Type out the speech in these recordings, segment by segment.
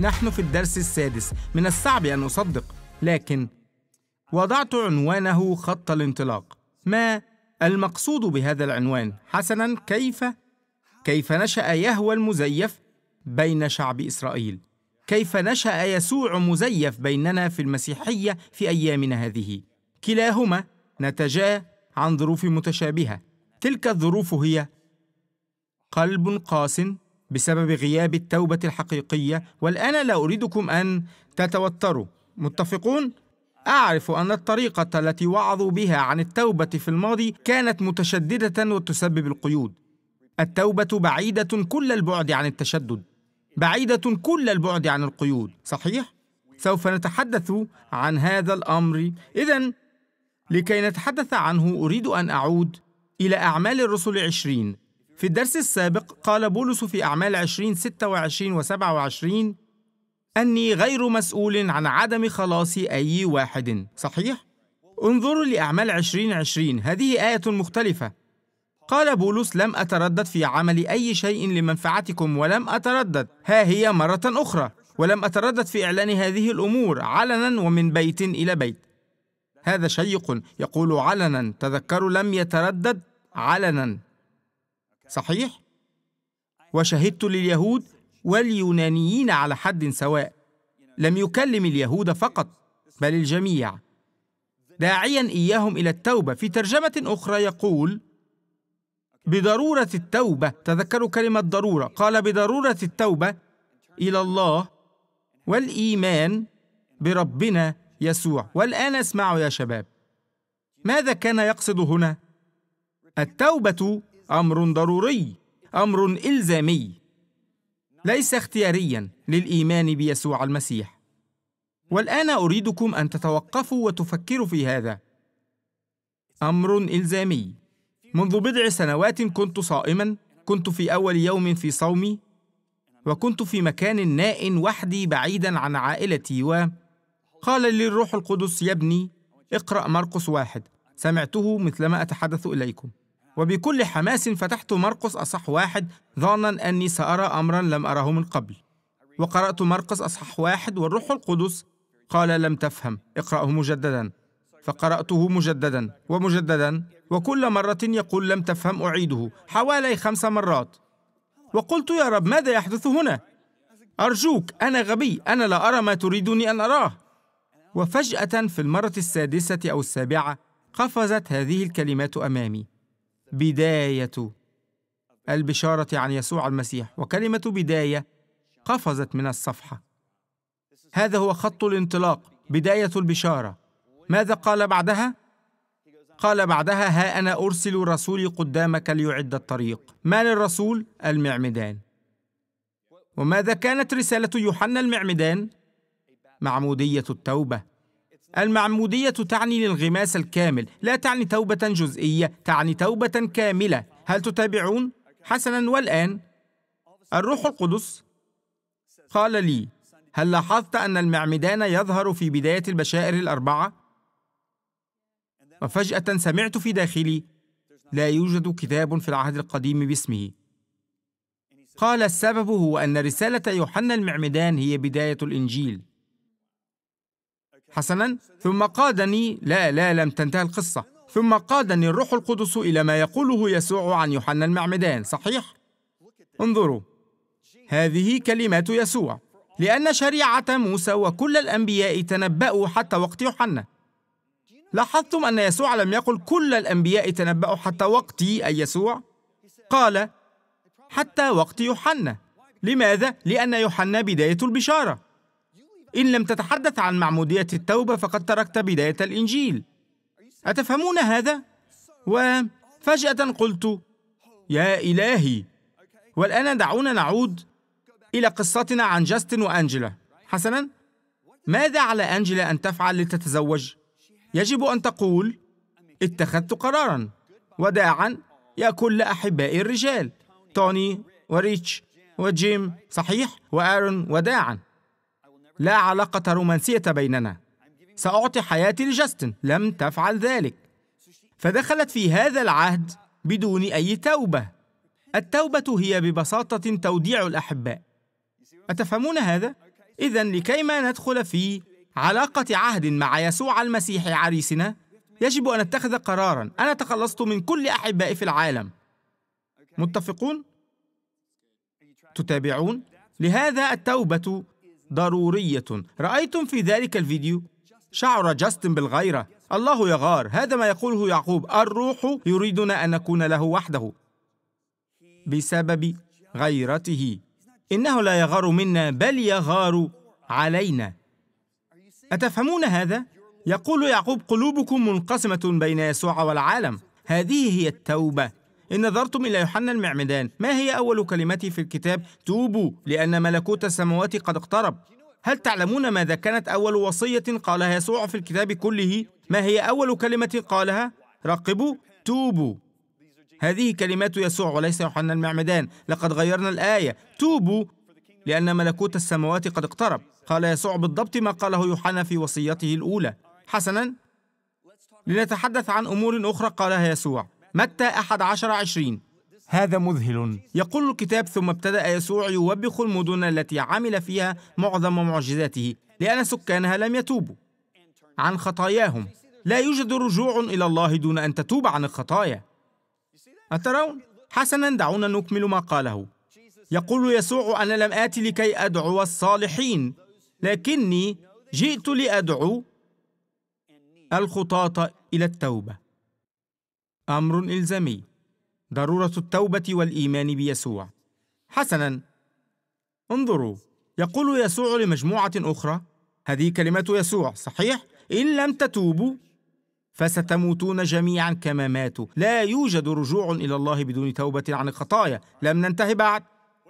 نحن في الدرس السادس من الصعب أن أصدق لكن وضعت عنوانه خط الانطلاق ما المقصود بهذا العنوان حسنا كيف كيف نشأ يهوى المزيف بين شعب إسرائيل كيف نشأ يسوع مزيف بيننا في المسيحية في أيامنا هذه كلاهما نتجا عن ظروف متشابهة تلك الظروف هي قلب قاس بسبب غياب التوبة الحقيقية والآن لا أريدكم أن تتوتروا متفقون؟ أعرف أن الطريقة التي وعظوا بها عن التوبة في الماضي كانت متشددة وتسبب القيود التوبة بعيدة كل البعد عن التشدد بعيدة كل البعد عن القيود صحيح؟ سوف نتحدث عن هذا الأمر إذا لكي نتحدث عنه أريد أن أعود إلى أعمال الرسل عشرين في الدرس السابق قال بولس في أعمال 20 26 و 27 أني غير مسؤول عن عدم خلاص أي واحد صحيح؟ انظروا لأعمال 20 20 هذه آية مختلفة قال بولس لم أتردد في عمل أي شيء لمنفعتكم ولم أتردد ها هي مرة أخرى ولم أتردد في إعلان هذه الأمور علنا ومن بيت إلى بيت هذا شيق يقول علنا تذكروا لم يتردد علنا صحيح؟ وشهدت لليهود واليونانيين على حد سواء لم يكلم اليهود فقط بل الجميع داعيا اياهم الى التوبه في ترجمه اخرى يقول بضروره التوبه تذكروا كلمه ضروره قال بضروره التوبه الى الله والايمان بربنا يسوع والان اسمعوا يا شباب ماذا كان يقصد هنا التوبه أمر ضروري أمر إلزامي ليس اختياريا للإيمان بيسوع المسيح والآن أريدكم أن تتوقفوا وتفكروا في هذا أمر إلزامي منذ بضع سنوات كنت صائما كنت في أول يوم في صومي وكنت في مكان ناء وحدي بعيدا عن عائلتي وقال لي الروح القدس يا ابني اقرأ مرقس واحد سمعته مثلما أتحدث إليكم وبكل حماس فتحت مرقس أصح واحد ظانا أني سأرى أمرا لم أره من قبل وقرأت مرقس أصح واحد والروح القدس قال لم تفهم اقرأه مجددا فقرأته مجددا ومجددا وكل مرة يقول لم تفهم أعيده حوالي خمس مرات وقلت يا رب ماذا يحدث هنا؟ أرجوك أنا غبي أنا لا أرى ما تريدني أن أراه وفجأة في المرة السادسة أو السابعة قفزت هذه الكلمات أمامي بداية البشارة عن يسوع المسيح وكلمة بداية قفزت من الصفحة هذا هو خط الانطلاق بداية البشارة ماذا قال بعدها؟ قال بعدها ها أنا أرسل رسولي قدامك ليعد الطريق ما للرسول؟ المعمدان وماذا كانت رسالة يوحنا المعمدان؟ معمودية التوبة المعمودية تعني الانغماس الكامل لا تعني توبة جزئية تعني توبة كاملة هل تتابعون؟ حسنا والآن الروح القدس قال لي هل لاحظت أن المعمدان يظهر في بداية البشائر الأربعة؟ وفجأة سمعت في داخلي لا يوجد كتاب في العهد القديم باسمه قال السبب هو أن رسالة يوحنا المعمدان هي بداية الإنجيل حسنا ثم قادني لا لا لم تنتهي القصة ثم قادني الروح القدس إلى ما يقوله يسوع عن يوحنا المعمدان صحيح؟ انظروا هذه كلمات يسوع لأن شريعة موسى وكل الأنبياء تنبأوا حتى وقت يوحنا لاحظتم أن يسوع لم يقل كل الأنبياء تنبأوا حتى وقتي أي يسوع قال حتى وقت يوحنا لماذا؟ لأن يوحنا بداية البشارة إن لم تتحدث عن معمودية التوبة فقد تركت بداية الإنجيل أتفهمون هذا؟ وفجأة قلت يا إلهي والآن دعونا نعود إلى قصتنا عن جاستن وأنجلا حسنا ماذا على أنجلا أن تفعل لتتزوج؟ يجب أن تقول اتخذت قرارا وداعا يا كل أحباء الرجال توني وريتش وجيم صحيح وآرون وداعا لا علاقة رومانسية بيننا سأعطي حياتي لجاستن لم تفعل ذلك فدخلت في هذا العهد بدون أي توبة التوبة هي ببساطة توديع الأحباء أتفهمون هذا؟ إذا لكيما ندخل في علاقة عهد مع يسوع المسيح عريسنا يجب أن نتخذ قرارا أنا تخلصت من كل أحباء في العالم متفقون؟ تتابعون؟ لهذا التوبة ضرورية رأيتم في ذلك الفيديو؟ شعر جاستن بالغيرة الله يغار هذا ما يقوله يعقوب الروح يريدنا أن نكون له وحده بسبب غيرته إنه لا يغار منا بل يغار علينا أتفهمون هذا؟ يقول يعقوب قلوبكم منقسمة بين يسوع والعالم هذه هي التوبة إن نظرتم إلى يوحنا المعمدان ما هي أول كلمتي في الكتاب توبوا لأن ملكوت السماوات قد اقترب هل تعلمون ماذا كانت أول وصية قالها يسوع في الكتاب كله ما هي أول كلمة قالها راقبوا توبوا هذه كلمات يسوع وليس يوحنا المعمدان لقد غيرنا الآية توبوا لأن ملكوت السماوات قد اقترب قال يسوع بالضبط ما قاله يوحنا في وصيته الأولى حسنا لنتحدث عن أمور أخرى قالها يسوع متى 11 20 هذا مذهل يقول الكتاب ثم ابتدأ يسوع يوبخ المدن التي عمل فيها معظم معجزاته لأن سكانها لم يتوبوا عن خطاياهم لا يوجد رجوع إلى الله دون أن تتوب عن الخطايا أترون؟ حسنا دعونا نكمل ما قاله يقول يسوع أنا لم آتي لكي أدعو الصالحين لكني جئت لأدعو الخطاة إلى التوبة امر الزامي ضروره التوبه والايمان بيسوع حسنا انظروا يقول يسوع لمجموعه اخرى هذه كلمات يسوع صحيح ان لم تتوبوا فستموتون جميعا كما ماتوا لا يوجد رجوع الى الله بدون توبه عن الخطايا لم ننتهي بعد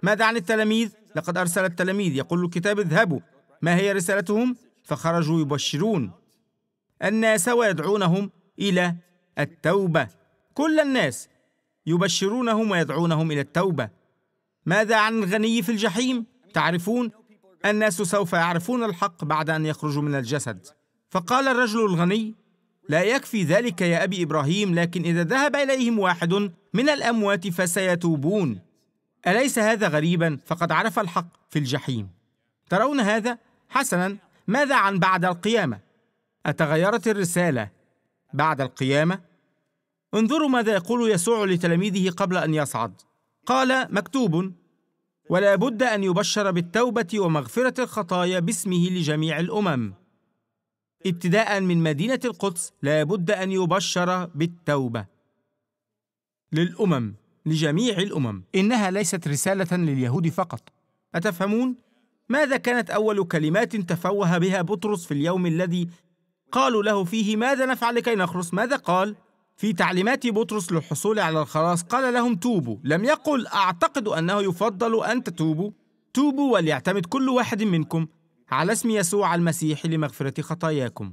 ماذا عن التلاميذ لقد ارسل التلاميذ يقول الكتاب اذهبوا ما هي رسالتهم فخرجوا يبشرون الناس ويدعونهم الى التوبه كل الناس يبشرونهم ويدعونهم إلى التوبة ماذا عن الغني في الجحيم؟ تعرفون الناس سوف يعرفون الحق بعد أن يخرجوا من الجسد فقال الرجل الغني لا يكفي ذلك يا أبي إبراهيم لكن إذا ذهب إليهم واحد من الأموات فسيتوبون أليس هذا غريبا فقد عرف الحق في الجحيم ترون هذا؟ حسنا ماذا عن بعد القيامة؟ أتغيرت الرسالة بعد القيامة؟ انظروا ماذا يقول يسوع لتلاميذه قبل أن يصعد قال مكتوب ولا بد أن يبشر بالتوبة ومغفرة الخطايا باسمه لجميع الأمم ابتداء من مدينة القدس لا بد أن يبشر بالتوبة للأمم لجميع الأمم إنها ليست رسالة لليهود فقط أتفهمون؟ ماذا كانت أول كلمات تفوه بها بطرس في اليوم الذي قالوا له فيه ماذا نفعل لكي نخلص؟ ماذا قال؟ في تعليمات بطرس للحصول على الخلاص قال لهم توبوا لم يقل أعتقد أنه يفضل أن تتوبوا توبوا وليعتمد كل واحد منكم على اسم يسوع المسيح لمغفرة خطاياكم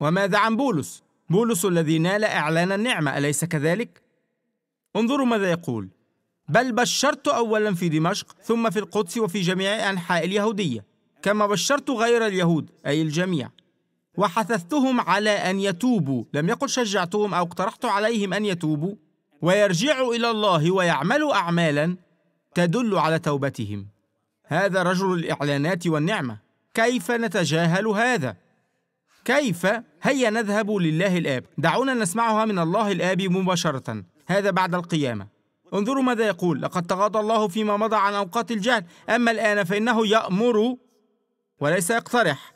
وماذا عن بولس؟ بولس الذي نال إعلان النعمة أليس كذلك؟ انظروا ماذا يقول بل بشرت أولا في دمشق ثم في القدس وفي جميع أنحاء اليهودية كما بشرت غير اليهود أي الجميع وحثثتهم على أن يتوبوا لم يقل شجعتهم أو اقترحت عليهم أن يتوبوا ويرجعوا إلى الله ويعملوا أعمالا تدل على توبتهم هذا رجل الإعلانات والنعمة كيف نتجاهل هذا؟ كيف هيا نذهب لله الآب دعونا نسمعها من الله الآب مباشرة هذا بعد القيامة انظروا ماذا يقول لقد تغاضى الله فيما مضى عن أوقات الجهل أما الآن فإنه يأمر وليس يقترح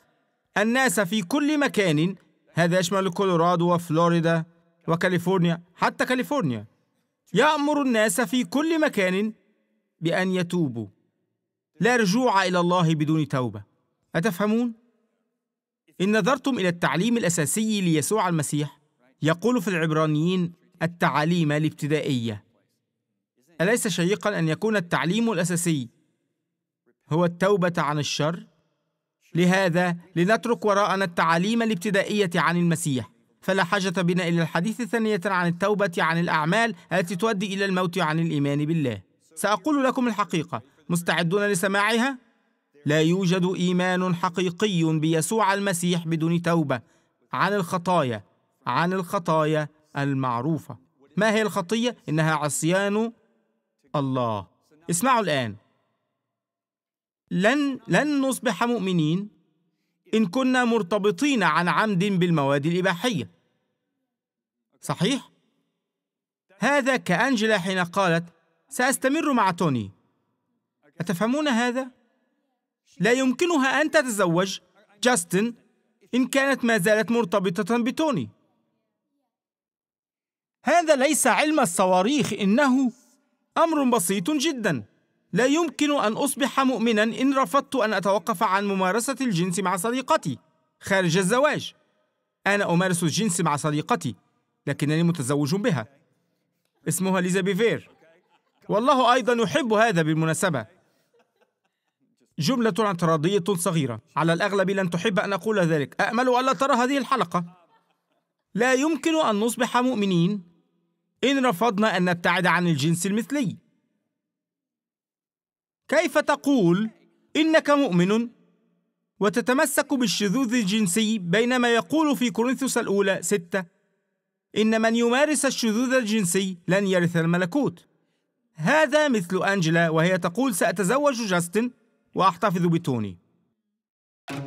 الناس في كل مكان هذا يشمل كولورادو وفلوريدا وكاليفورنيا حتى كاليفورنيا يأمر الناس في كل مكان بأن يتوبوا لا رجوع إلى الله بدون توبة أتفهمون؟ إن نظرتم إلى التعليم الأساسي ليسوع المسيح يقول في العبرانيين التعاليم الابتدائية أليس شيقا أن يكون التعليم الأساسي هو التوبة عن الشر؟ لهذا لنترك وراءنا التعاليم الابتدائية عن المسيح فلا حاجة بنا إلى الحديث ثانية عن التوبة عن الأعمال التي تؤدي إلى الموت عن الإيمان بالله سأقول لكم الحقيقة مستعدون لسماعها؟ لا يوجد إيمان حقيقي بيسوع المسيح بدون توبة عن الخطايا عن الخطايا المعروفة ما هي الخطية؟ إنها عصيان الله اسمعوا الآن لن لن نصبح مؤمنين إن كنا مرتبطين عن عمد بالمواد الإباحية صحيح؟ هذا كأنجلا حين قالت سأستمر مع توني أتفهمون هذا؟ لا يمكنها أن تتزوج جاستن إن كانت ما زالت مرتبطة بتوني هذا ليس علم الصواريخ إنه أمر بسيط جداً لا يمكن أن أصبح مؤمنا إن رفضت أن أتوقف عن ممارسة الجنس مع صديقتي خارج الزواج أنا أمارس الجنس مع صديقتي لكنني متزوج بها اسمها ليزا بيفير والله أيضا يحب هذا بالمناسبة جملة اعتراضية صغيرة على الأغلب لن تحب أن أقول ذلك أأمل ألا ترى هذه الحلقة لا يمكن أن نصبح مؤمنين إن رفضنا أن نبتعد عن الجنس المثلي كيف تقول إنك مؤمن وتتمسك بالشذوذ الجنسي بينما يقول في كورنثوس الأولى ستة إن من يمارس الشذوذ الجنسي لن يرث الملكوت هذا مثل أنجلا وهي تقول سأتزوج جاستن وأحتفظ بتوني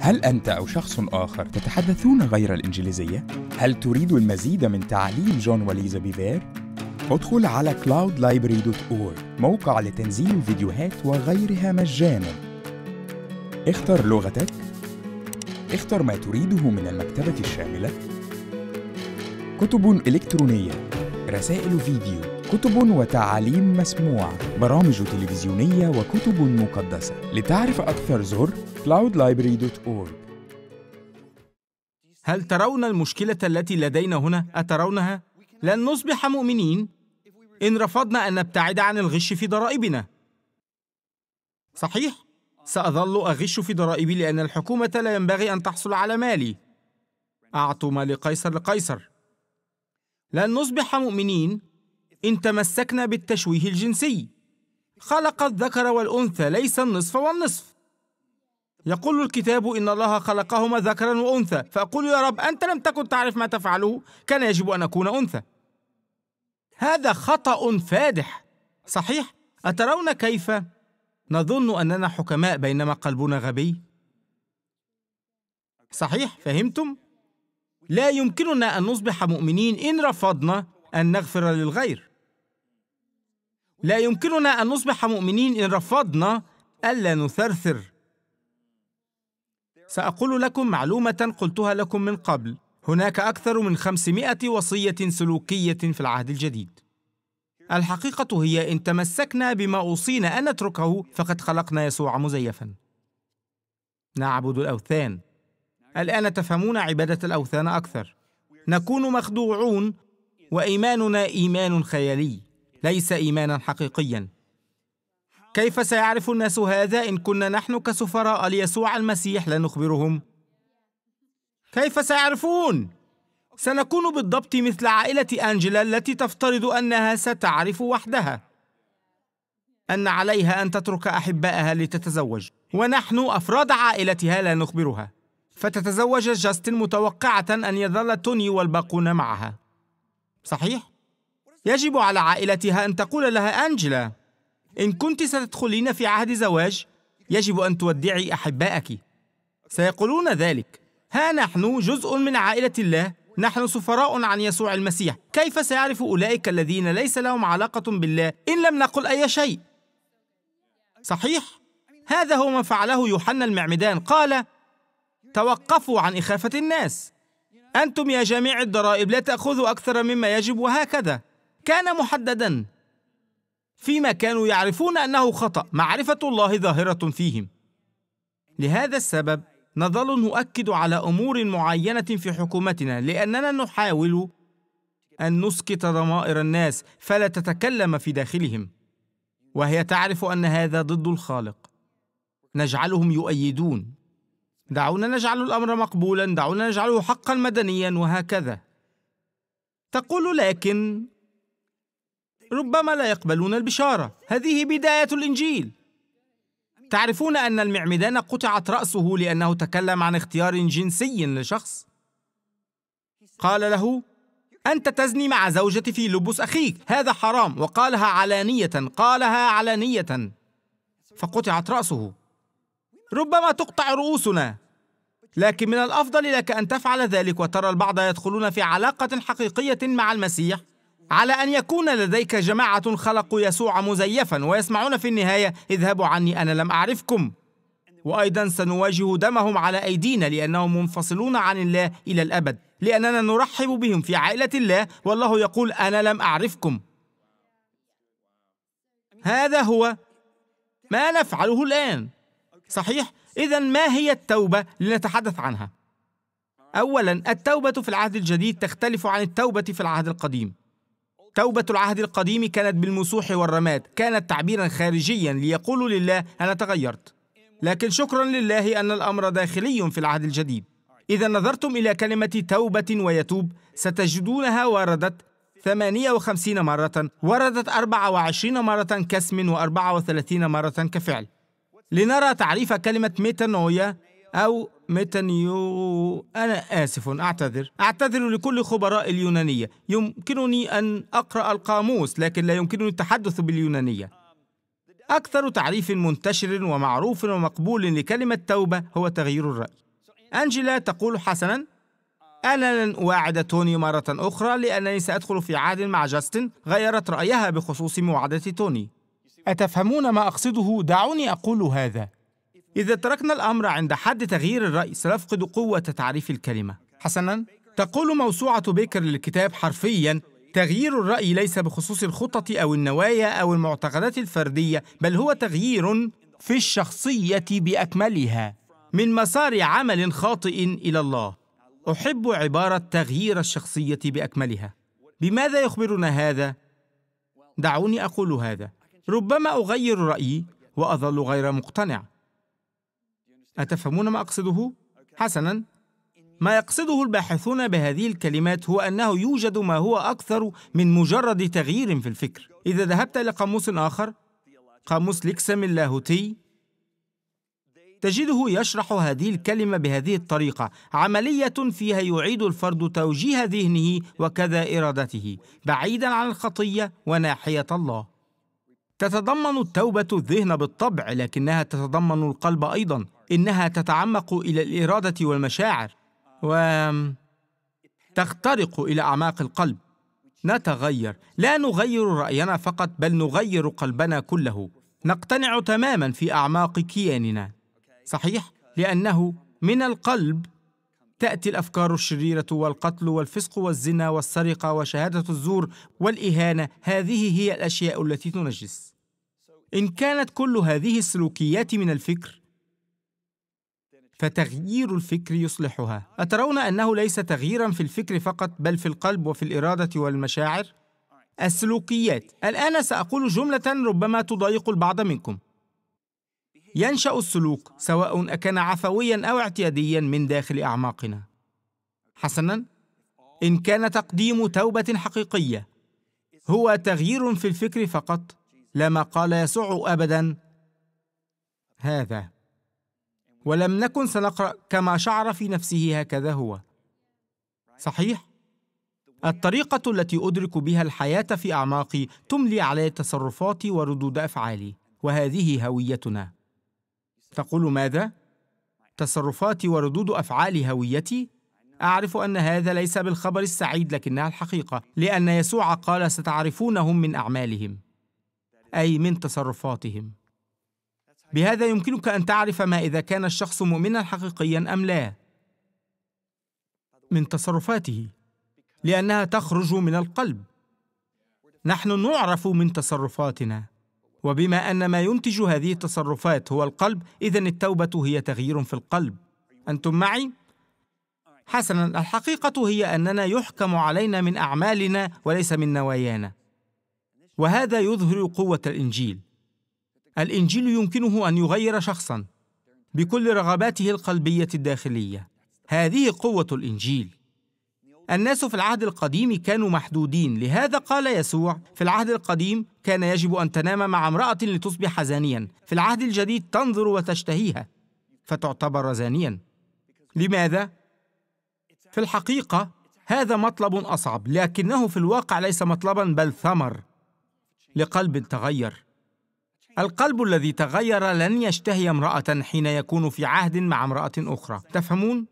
هل أنت أو شخص آخر تتحدثون غير الإنجليزية؟ هل تريد المزيد من تعليم جون وليزا بيفير؟ ادخل على cloudlibrary.org موقع لتنزيل فيديوهات وغيرها مجانا اختر لغتك اختر ما تريده من المكتبة الشاملة كتب إلكترونية رسائل فيديو كتب وتعاليم مسموعة برامج تلفزيونية وكتب مقدسة لتعرف أكثر زر cloudlibrary.org هل ترون المشكلة التي لدينا هنا؟ أترونها؟ لن نصبح مؤمنين إن رفضنا أن نبتعد عن الغش في ضرائبنا. صحيح؟ سأظل أغش في ضرائبي لأن الحكومة لا ينبغي أن تحصل على مالي. أعطوا ما لقيصر لقيصر. لن نصبح مؤمنين إن تمسكنا بالتشويه الجنسي. خلق الذكر والأنثى ليس النصف والنصف. يقول الكتاب إن الله خلقهما ذكرا وأنثى، فأقول يا رب أنت لم تكن تعرف ما تفعله، كان يجب أن أكون أنثى. هذا خطأ فادح صحيح أترون كيف نظن أننا حكماء بينما قلبنا غبي صحيح فهمتم لا يمكننا أن نصبح مؤمنين إن رفضنا أن نغفر للغير لا يمكننا أن نصبح مؤمنين إن رفضنا ألا نثرثر سأقول لكم معلومة قلتها لكم من قبل هناك أكثر من 500 وصية سلوكية في العهد الجديد. الحقيقة هي إن تمسكنا بما أوصينا أن نتركه فقد خلقنا يسوع مزيفا. نعبد الأوثان. الآن تفهمون عبادة الأوثان أكثر. نكون مخدوعون وإيماننا إيمان خيالي، ليس إيمانا حقيقيا. كيف سيعرف الناس هذا إن كنا نحن كسفراء ليسوع المسيح لا نخبرهم كيف سيعرفون؟ سنكون بالضبط مثل عائلة أنجلا التي تفترض أنها ستعرف وحدها أن عليها أن تترك أحبائها لتتزوج ونحن أفراد عائلتها لا نخبرها فتتزوج جاستن متوقعة أن يظل توني والباقون معها صحيح؟ يجب على عائلتها أن تقول لها أنجلا إن كنت ستدخلين في عهد زواج يجب أن تودعي أحبائك سيقولون ذلك ها نحن جزء من عائلة الله نحن سفراء عن يسوع المسيح كيف سيعرف أولئك الذين ليس لهم علاقة بالله إن لم نقل أي شيء صحيح؟ هذا هو ما فعله يوحنا المعمدان قال توقفوا عن إخافة الناس أنتم يا جميع الضرائب لا تأخذوا أكثر مما يجب وهكذا كان محددا فيما كانوا يعرفون أنه خطأ معرفة الله ظاهرة فيهم لهذا السبب نظل نؤكد على أمور معينة في حكومتنا لأننا نحاول أن نسكت ضمائر الناس فلا تتكلم في داخلهم وهي تعرف أن هذا ضد الخالق نجعلهم يؤيدون دعونا نجعل الأمر مقبولا دعونا نجعله حقا مدنيا وهكذا تقول لكن ربما لا يقبلون البشارة هذه بداية الإنجيل تعرفون أن المعمدان قطعت رأسه لأنه تكلم عن اختيار جنسي لشخص قال له أنت تزني مع زوجتي في لبس أخيك هذا حرام وقالها علانية قالها علانية فقطعت رأسه ربما تقطع رؤوسنا لكن من الأفضل لك أن تفعل ذلك وترى البعض يدخلون في علاقة حقيقية مع المسيح على أن يكون لديك جماعة خلقوا يسوع مزيفا ويسمعون في النهاية اذهبوا عني أنا لم أعرفكم وأيضا سنواجه دمهم على أيدينا لأنهم منفصلون عن الله إلى الأبد لأننا نرحب بهم في عائلة الله والله يقول أنا لم أعرفكم هذا هو ما نفعله الآن صحيح؟ إذا ما هي التوبة لنتحدث عنها؟ أولا التوبة في العهد الجديد تختلف عن التوبة في العهد القديم توبة العهد القديم كانت بالمسوح والرماد كانت تعبيرا خارجيا ليقولوا لله أنا تغيرت لكن شكرا لله أن الأمر داخلي في العهد الجديد إذا نظرتم إلى كلمة توبة ويتوب ستجدونها وردت 58 مرة وردت 24 مرة كاسم و34 مرة كفعل لنرى تعريف كلمة ميتانويا أو ميتانيو أنا آسف أعتذر أعتذر لكل خبراء اليونانية يمكنني أن أقرأ القاموس لكن لا يمكنني التحدث باليونانية أكثر تعريف منتشر ومعروف ومقبول لكلمة توبة هو تغيير الرأي أنجيلا تقول حسنا أنا لن أواعد توني مرة أخرى لأنني سأدخل في عهد مع جاستن غيرت رأيها بخصوص مواعدة توني أتفهمون ما أقصده؟ دعوني أقول هذا إذا تركنا الأمر عند حد تغيير الرأي سنفقد قوة تعريف الكلمة حسناً تقول موسوعة بيكر للكتاب حرفياً تغيير الرأي ليس بخصوص الخطط أو النوايا أو المعتقدات الفردية بل هو تغيير في الشخصية بأكملها من مسار عمل خاطئ إلى الله أحب عبارة تغيير الشخصية بأكملها بماذا يخبرنا هذا؟ دعوني أقول هذا ربما أغير رأيي وأظل غير مقتنع أتفهمون ما أقصده؟ حسناً، ما يقصده الباحثون بهذه الكلمات هو أنه يوجد ما هو أكثر من مجرد تغيير في الفكر إذا ذهبت إلى قاموس آخر قاموس ليكسم اللاهوتي تجده يشرح هذه الكلمة بهذه الطريقة عملية فيها يعيد الفرد توجيه ذهنه وكذا إرادته بعيدا عن الخطية وناحية الله تتضمن التوبة الذهن بالطبع لكنها تتضمن القلب أيضا انها تتعمق الى الاراده والمشاعر وتخترق الى اعماق القلب نتغير لا نغير راينا فقط بل نغير قلبنا كله نقتنع تماما في اعماق كياننا صحيح لانه من القلب تاتي الافكار الشريره والقتل والفسق والزنا والسرقه وشهاده الزور والاهانه هذه هي الاشياء التي تنجس ان كانت كل هذه السلوكيات من الفكر فتغيير الفكر يصلحها اترون انه ليس تغييرا في الفكر فقط بل في القلب وفي الاراده والمشاعر السلوكيات الان ساقول جمله ربما تضايق البعض منكم ينشا السلوك سواء اكان عفويا او اعتياديا من داخل اعماقنا حسنا ان كان تقديم توبه حقيقيه هو تغيير في الفكر فقط لما قال يسوع ابدا هذا ولم نكن سنقرأ كما شعر في نفسه هكذا هو صحيح؟ الطريقة التي أدرك بها الحياة في أعماقي تملي علي تصرفاتي وردود أفعالي وهذه هويتنا تقول ماذا؟ تصرفاتي وردود أفعالي هويتي؟ أعرف أن هذا ليس بالخبر السعيد لكنها الحقيقة لأن يسوع قال ستعرفونهم من أعمالهم أي من تصرفاتهم بهذا يمكنك أن تعرف ما إذا كان الشخص مؤمنا حقيقيا أم لا من تصرفاته لأنها تخرج من القلب نحن نعرف من تصرفاتنا وبما أن ما ينتج هذه التصرفات هو القلب إذا التوبة هي تغيير في القلب أنتم معي؟ حسنا الحقيقة هي أننا يحكم علينا من أعمالنا وليس من نوايانا وهذا يظهر قوة الإنجيل الإنجيل يمكنه أن يغير شخصًا بكل رغباته القلبية الداخلية. هذه قوة الإنجيل. الناس في العهد القديم كانوا محدودين، لهذا قال يسوع: في العهد القديم كان يجب أن تنام مع امرأة لتصبح زانيا، في العهد الجديد تنظر وتشتهيها، فتعتبر زانيا. لماذا؟ في الحقيقة هذا مطلب أصعب، لكنه في الواقع ليس مطلبا بل ثمر لقلب تغير. القلب الذي تغير لن يشتهي امرأة حين يكون في عهد مع امرأة أخرى تفهمون؟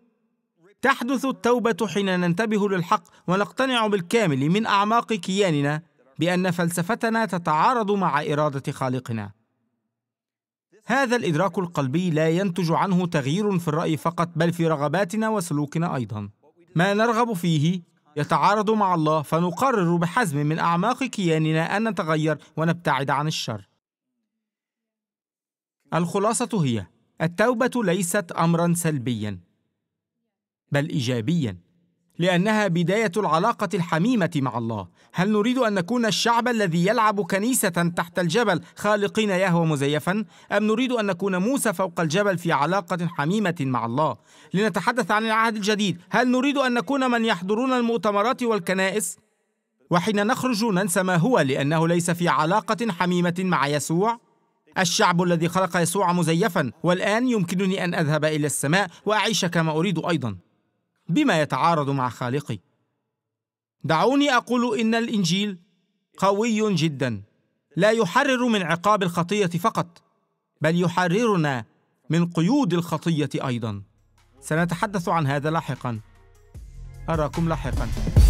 تحدث التوبة حين ننتبه للحق ونقتنع بالكامل من أعماق كياننا بأن فلسفتنا تتعارض مع إرادة خالقنا هذا الإدراك القلبي لا ينتج عنه تغيير في الرأي فقط بل في رغباتنا وسلوكنا أيضا ما نرغب فيه يتعارض مع الله فنقرر بحزم من أعماق كياننا أن نتغير ونبتعد عن الشر الخلاصة هي التوبة ليست أمرا سلبيا بل إيجابيا لأنها بداية العلاقة الحميمة مع الله هل نريد أن نكون الشعب الذي يلعب كنيسة تحت الجبل خالقين يهوى مزيفا أم نريد أن نكون موسى فوق الجبل في علاقة حميمة مع الله لنتحدث عن العهد الجديد هل نريد أن نكون من يحضرون المؤتمرات والكنائس وحين نخرج ننسى ما هو لأنه ليس في علاقة حميمة مع يسوع الشعب الذي خلق يسوع مزيفا والآن يمكنني أن أذهب إلى السماء وأعيش كما أريد أيضا بما يتعارض مع خالقي دعوني أقول إن الإنجيل قوي جدا لا يحرر من عقاب الخطية فقط بل يحررنا من قيود الخطية أيضا سنتحدث عن هذا لاحقا أراكم لاحقاً